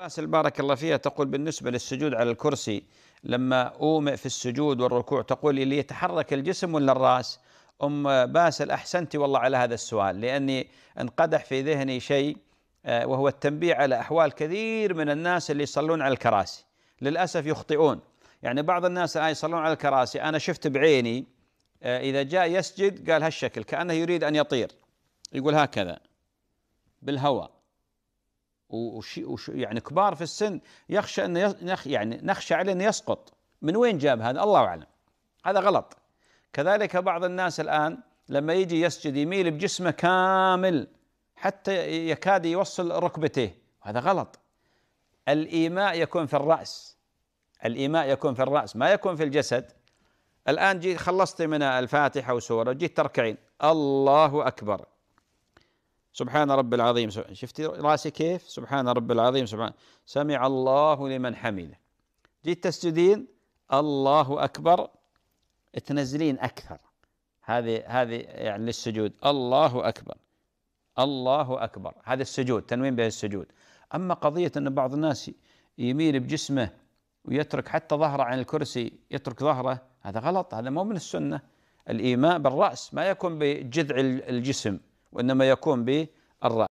باسل بارك الله فيها تقول بالنسبة للسجود على الكرسي لما أومئ في السجود والركوع تقول اللي يتحرك الجسم ولا الرأس أم باسل أحسنت والله على هذا السؤال لأني انقدح في ذهني شيء آه، وهو التنبيه على أحوال كثير من الناس اللي يصلون على الكراسي للأسف يخطئون يعني بعض الناس الآن آه، يصلون على الكراسي أنا شفت بعيني آه، إذا جاء يسجد قال هالشكل كأنه يريد أن يطير يقول هكذا بالهواء يعني كبار في السن يخشى انه نخ يعني نخشى عليه انه يسقط من وين جاب هذا الله اعلم هذا غلط كذلك بعض الناس الان لما يجي يسجد يميل بجسمه كامل حتى يكاد يوصل ركبتيه هذا غلط الايماء يكون في الراس الايماء يكون في الراس ما يكون في الجسد الان جيت خلصت من الفاتحه وسوره جيت تركعين الله اكبر سبحان رب العظيم شفتي راسي كيف سبحان رب العظيم سبحان سمع الله لمن حمده جيت تسجدين الله أكبر تنزلين أكثر هذه هذه يعني للسجود الله أكبر الله أكبر هذا السجود تنوين به السجود أما قضية أن بعض الناس يميل بجسمه ويترك حتى ظهره عن الكرسي يترك ظهره هذا غلط هذا مو من السنة الإيماء بالرأس ما يكون بجذع الجسم وإنما يكون بالرأي